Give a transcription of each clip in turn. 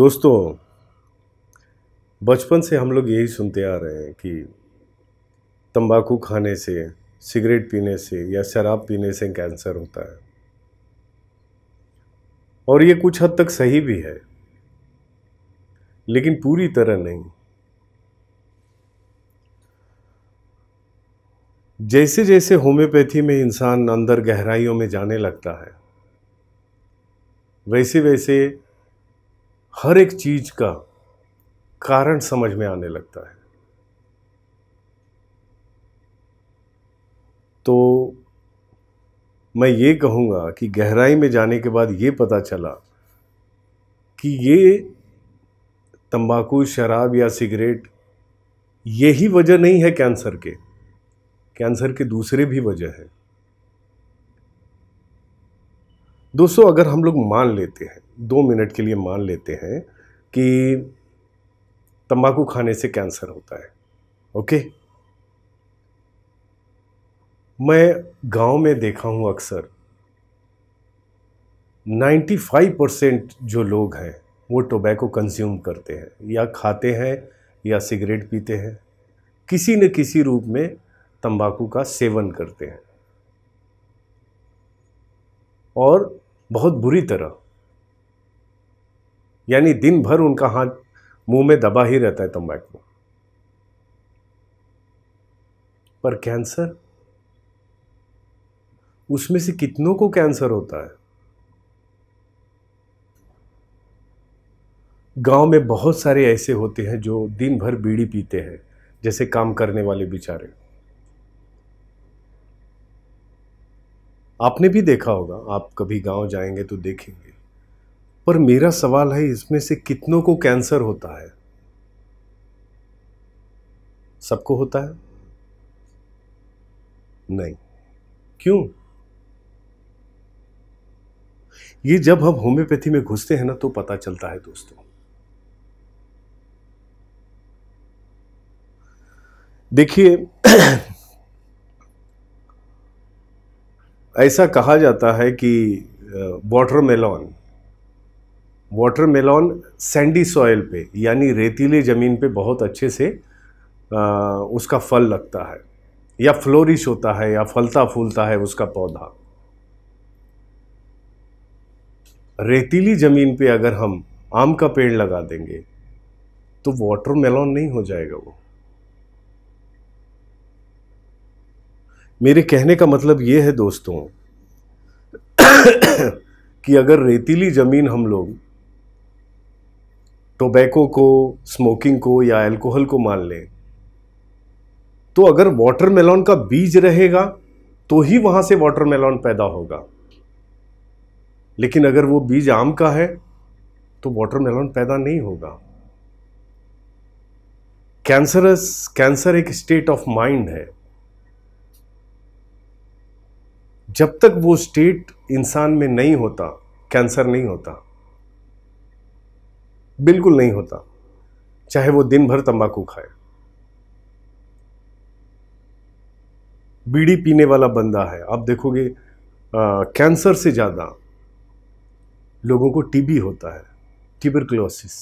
दोस्तों बचपन से हम लोग यही सुनते आ रहे हैं कि तंबाकू खाने से सिगरेट पीने से या शराब पीने से कैंसर होता है और ये कुछ हद तक सही भी है लेकिन पूरी तरह नहीं जैसे जैसे होम्योपैथी में इंसान अंदर गहराइयों में जाने लगता है वैसे वैसे हर एक चीज का कारण समझ में आने लगता है तो मैं ये कहूँगा कि गहराई में जाने के बाद ये पता चला कि ये तंबाकू शराब या सिगरेट यही वजह नहीं है कैंसर के कैंसर के दूसरे भी वजह है दोस्तों अगर हम लोग मान लेते हैं दो मिनट के लिए मान लेते हैं कि तंबाकू खाने से कैंसर होता है ओके मैं गांव में देखा हूं अक्सर 95 परसेंट जो लोग हैं वो टोबैको कंज्यूम करते हैं या खाते हैं या सिगरेट पीते हैं किसी न किसी रूप में तंबाकू का सेवन करते हैं और बहुत बुरी तरह यानी दिन भर उनका हाथ मुंह में दबा ही रहता है तंबाकू पर कैंसर उसमें से कितनों को कैंसर होता है गांव में बहुत सारे ऐसे होते हैं जो दिन भर बीड़ी पीते हैं जैसे काम करने वाले बेचारे आपने भी देखा होगा आप कभी गांव जाएंगे तो देखेंगे पर मेरा सवाल है इसमें से कितनों को कैंसर होता है सबको होता है नहीं क्यों ये जब हम होम्योपैथी में घुसते हैं ना तो पता चलता है दोस्तों देखिए ऐसा कहा जाता है कि watermelon uh, water melon sandy soil पे यानी रेतीले ज़मीन पे बहुत अच्छे से आ, उसका फल लगता है या फ्लोरिश होता है या फलता फूलता है उसका पौधा रेतीली ज़मीन पे अगर हम आम का पेड़ लगा देंगे तो वाटर मेलॉन नहीं हो जाएगा वो मेरे कहने का मतलब ये है दोस्तों कि अगर रेतीली ज़मीन हम लोग टोबैको को स्मोकिंग को या अल्कोहल को मान लें तो अगर मेलॉन का बीज रहेगा तो ही वहां से मेलॉन पैदा होगा लेकिन अगर वो बीज आम का है तो मेलॉन पैदा नहीं होगा कैंसरस कैंसर एक स्टेट ऑफ माइंड है जब तक वो स्टेट इंसान में नहीं होता कैंसर नहीं होता बिल्कुल नहीं होता चाहे वो दिन भर तंबाकू खाए बीड़ी पीने वाला बंदा है आप देखोगे कैंसर से ज़्यादा लोगों को टीबी होता है ट्यूबरक्लोसिस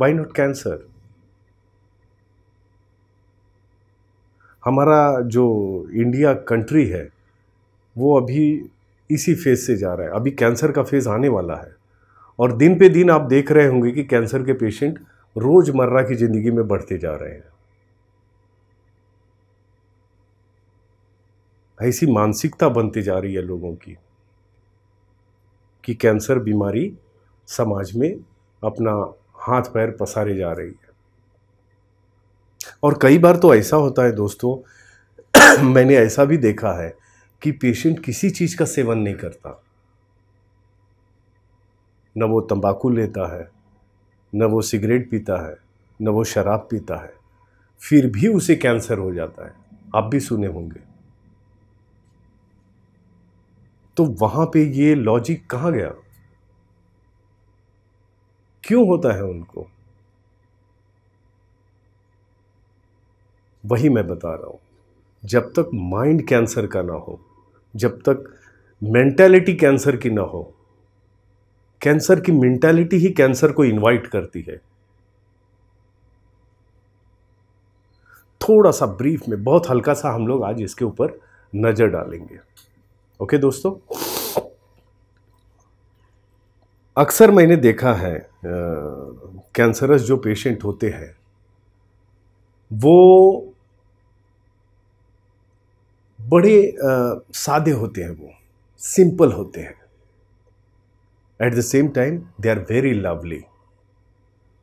वाई नॉट कैंसर हमारा जो इंडिया कंट्री है वो अभी इसी फेज से जा रहा है अभी कैंसर का फेज़ आने वाला है और दिन पे दिन आप देख रहे होंगे कि कैंसर के पेशेंट रोज़मर्रा की ज़िंदगी में बढ़ते जा रहे हैं ऐसी मानसिकता बनती जा रही है लोगों की कि कैंसर बीमारी समाज में अपना हाथ पैर पसारे जा रही है और कई बार तो ऐसा होता है दोस्तों मैंने ऐसा भी देखा है कि पेशेंट किसी चीज़ का सेवन नहीं करता न वो तंबाकू लेता है न वो सिगरेट पीता है न वो शराब पीता है फिर भी उसे कैंसर हो जाता है आप भी सुने होंगे तो वहां पे ये लॉजिक कहाँ गया क्यों होता है उनको वही मैं बता रहा हूं जब तक माइंड कैंसर का ना हो जब तक मेंटेलिटी कैंसर की ना हो कैंसर की मेंटेलिटी ही कैंसर को इनवाइट करती है थोड़ा सा ब्रीफ में बहुत हल्का सा हम लोग आज इसके ऊपर नज़र डालेंगे ओके दोस्तों अक्सर मैंने देखा है कैंसरस जो पेशेंट होते हैं वो बड़े सादे होते हैं वो सिंपल होते हैं at the same time they are very lovely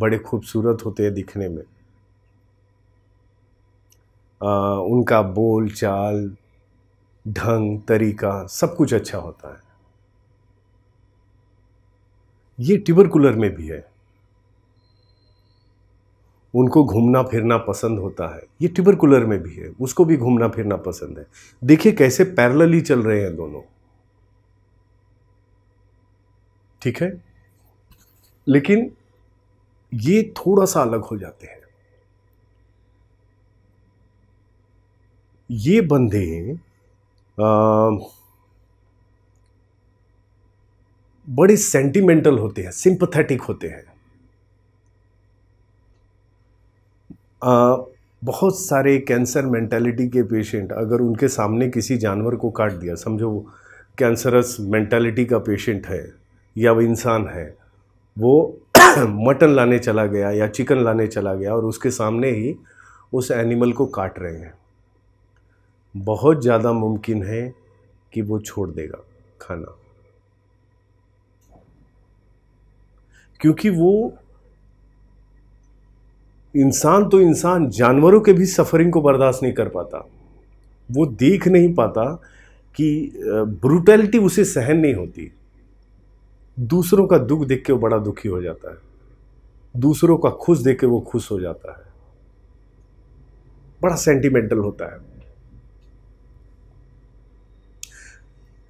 बड़े खूबसूरत होते हैं दिखने में आ, उनका बोल चाल ढंग तरीका सब कुछ अच्छा होता है ये ट्यूबरकुलर में भी है उनको घूमना फिरना पसंद होता है ये टिबरकुलर में भी है उसको भी घूमना फिरना पसंद है देखिए कैसे पैरेलली चल रहे हैं दोनों ठीक है लेकिन ये थोड़ा सा अलग हो जाते हैं ये बंदे बड़े सेंटिमेंटल होते हैं सिंपथेटिक होते हैं आ, बहुत सारे कैंसर मेंटालिटी के पेशेंट अगर उनके सामने किसी जानवर को काट दिया समझो कैंसरस मेंटालिटी का पेशेंट है या वो इंसान है वो मटन लाने चला गया या चिकन लाने चला गया और उसके सामने ही उस एनिमल को काट रहे हैं बहुत ज़्यादा मुमकिन है कि वो छोड़ देगा खाना क्योंकि वो इंसान तो इंसान जानवरों के भी सफरिंग को बर्दाश्त नहीं कर पाता वो देख नहीं पाता कि ब्रूटैलिटी उसे सहन नहीं होती दूसरों का दुख देख के वो बड़ा दुखी हो जाता है दूसरों का खुश देख के वो खुश हो जाता है बड़ा सेंटिमेंटल होता है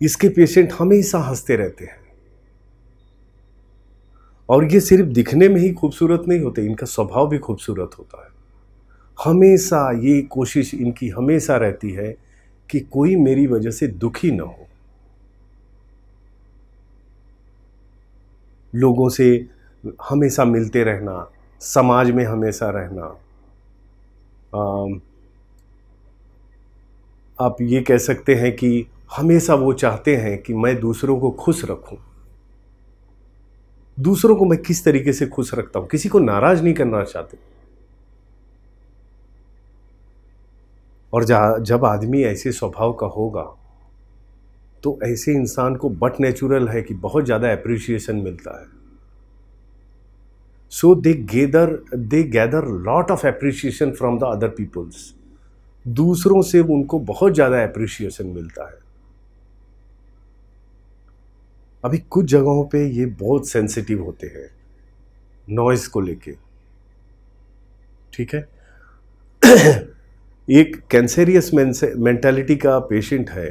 इसके पेशेंट हमेशा हंसते रहते हैं और ये सिर्फ दिखने में ही खूबसूरत नहीं होते इनका स्वभाव भी खूबसूरत होता है हमेशा ये कोशिश इनकी हमेशा रहती है कि कोई मेरी वजह से दुखी न हो लोगों से हमेशा मिलते रहना समाज में हमेशा रहना आप ये कह सकते हैं कि हमेशा वो चाहते हैं कि मैं दूसरों को खुश रखूं दूसरों को मैं किस तरीके से खुश रखता हूं किसी को नाराज नहीं करना चाहते और जब आदमी ऐसे स्वभाव का होगा तो ऐसे इंसान को बट नेचुरल है कि बहुत ज़्यादा अप्रिसिएशन मिलता है so they gather they gather lot of appreciation from the other peoples दूसरों से उनको बहुत ज़्यादा एप्रिशिएशन मिलता है अभी कुछ जगहों पे ये बहुत सेंसिटिव होते हैं नॉइज़ को लेके ठीक है एक कैंसेरियस मेंटेलिटी का पेशेंट है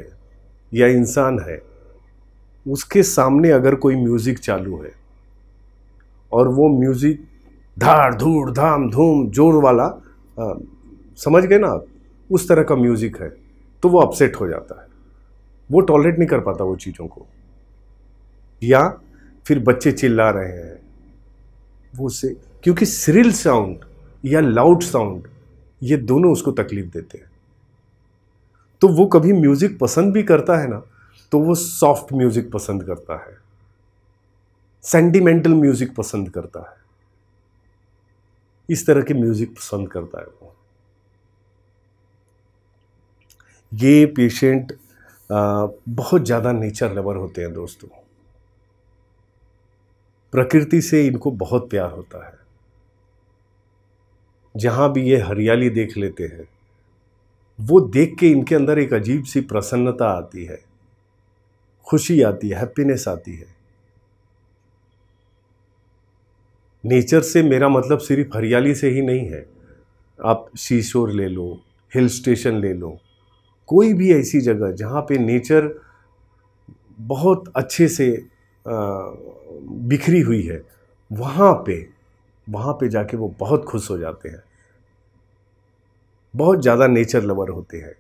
या इंसान है उसके सामने अगर कोई म्यूज़िक चालू है और वो म्यूज़िक धाड़ धूड़ धाम धूम जोर वाला आ, समझ गए ना आप उस तरह का म्यूज़िक है तो वो अपसेट हो जाता है वो टॉलरेट नहीं कर पाता वो चीज़ों को या फिर बच्चे चिल्ला रहे हैं वो से क्योंकि सिरिल साउंड या लाउड साउंड ये दोनों उसको तकलीफ देते हैं तो वो कभी म्यूज़िक पसंद भी करता है ना तो वो सॉफ्ट म्यूज़िक पसंद करता है सेंटिमेंटल म्यूज़िक पसंद करता है इस तरह के म्यूज़िक पसंद करता है वो ये पेशेंट बहुत ज़्यादा नेचर लवर होते हैं दोस्तों प्रकृति से इनको बहुत प्यार होता है जहाँ भी ये हरियाली देख लेते हैं वो देख के इनके अंदर एक अजीब सी प्रसन्नता आती है खुशी आती है हैप्पीनेस आती है नेचर से मेरा मतलब सिर्फ हरियाली से ही नहीं है आप शीशोर ले लो हिल स्टेशन ले लो कोई भी ऐसी जगह जहाँ पे नेचर बहुत अच्छे से बिखरी हुई है वहाँ पे वहाँ पे जाके वो बहुत खुश हो जाते हैं बहुत ज़्यादा नेचर लवर होते हैं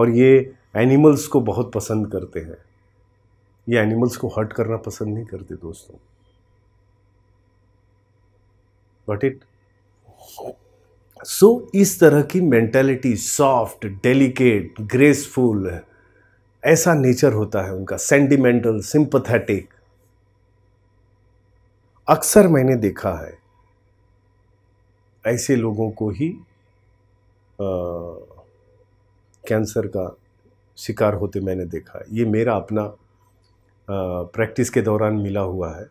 और ये एनिमल्स को बहुत पसंद करते हैं ये एनिमल्स को हर्ट करना पसंद नहीं करते दोस्तों बट इट सो इस तरह की मेंटेलिटी सॉफ्ट डेलिकेट ग्रेसफुल ऐसा नेचर होता है उनका सेंटिमेंटल सिंपथेटिक अक्सर मैंने देखा है ऐसे लोगों को ही आ, कैंसर का शिकार होते मैंने देखा है ये मेरा अपना आ, प्रैक्टिस के दौरान मिला हुआ है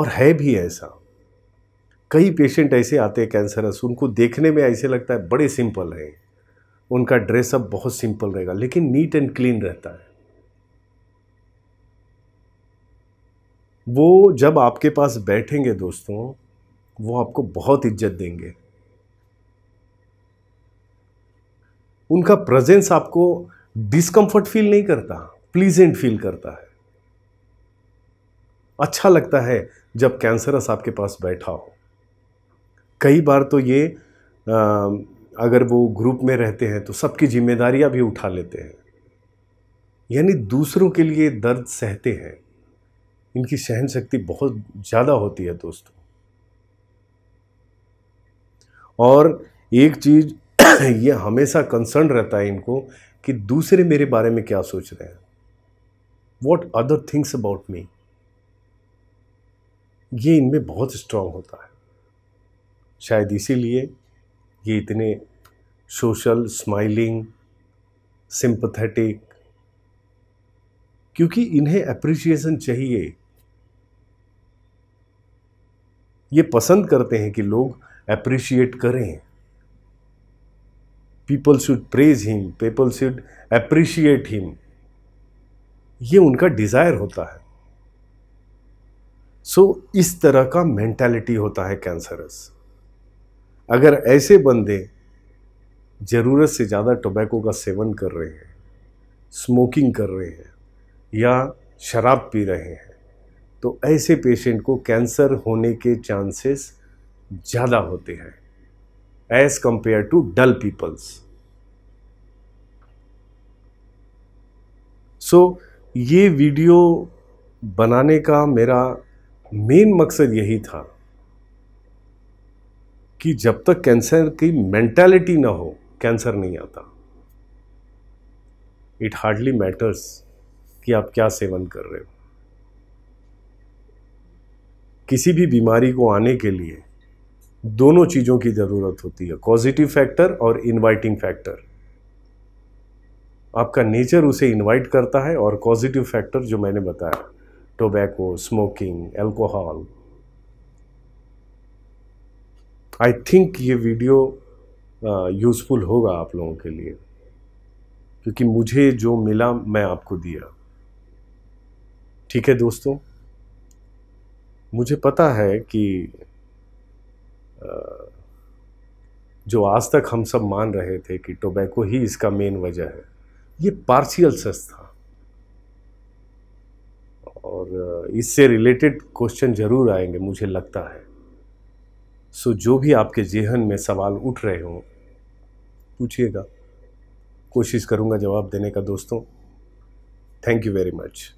और है भी ऐसा कई पेशेंट ऐसे आते हैं कैंसरस उनको देखने में ऐसे लगता है बड़े सिंपल हैं उनका ड्रेसअप बहुत सिंपल रहेगा लेकिन नीट एंड क्लीन रहता है वो जब आपके पास बैठेंगे दोस्तों वो आपको बहुत इज्जत देंगे उनका प्रेजेंस आपको डिस्कम्फर्ट फील नहीं करता प्लीजेंट फील करता है अच्छा लगता है जब कैंसरस आपके पास बैठा हो कई बार तो ये आ, अगर वो ग्रुप में रहते हैं तो सबकी जिम्मेदारियां भी उठा लेते हैं यानी दूसरों के लिए दर्द सहते हैं इनकी सहन शक्ति बहुत ज़्यादा होती है दोस्तों और एक चीज़ ये हमेशा कंसर्न रहता है इनको कि दूसरे मेरे बारे में क्या सोच रहे हैं what other things about me ये इनमें बहुत स्ट्रांग होता है शायद इसीलिए ये इतने सोशल स्माइलिंग सिंपथेटिक क्योंकि इन्हें अप्रिसिएशन चाहिए ये पसंद करते हैं कि लोग अप्रिशिएट करें people should praise him people should appreciate him ये उनका डिज़ायर होता है सो so, इस तरह का मेंटालिटी होता है कैंसरस अगर ऐसे बंदे ज़रूरत से ज़्यादा टोबैको का सेवन कर रहे हैं स्मोकिंग कर रहे हैं या शराब पी रहे हैं तो ऐसे पेशेंट को कैंसर होने के चांसेस ज़्यादा होते हैं as compare to dull peoples so ये वीडियो बनाने का मेरा मेन मकसद यही था कि जब तक कैंसर की मेंटालिटी ना हो कैंसर नहीं आता इट हार्डली मैटर्स कि आप क्या सेवन कर रहे हो किसी भी बीमारी को आने के लिए दोनों चीज़ों की ज़रूरत होती है पॉजिटिव फैक्टर और इनवाइटिंग फैक्टर आपका नेचर उसे इनवाइट करता है और पॉजिटिव फैक्टर जो मैंने बताया tobacco smoking alcohol I think ये वीडियो यूज़फुल uh, होगा आप लोगों के लिए क्योंकि मुझे जो मिला मैं आपको दिया ठीक है दोस्तों मुझे पता है कि uh, जो आज तक हम सब मान रहे थे कि टोबैको ही इसका मेन वजह है ये पार्शियल सच था और uh, इससे रिलेटेड क्वेश्चन ज़रूर आएंगे मुझे लगता है सो जो भी आपके जेहन में सवाल उठ रहे हों पूछिएगा कोशिश करूँगा जवाब देने का दोस्तों थैंक यू वेरी मच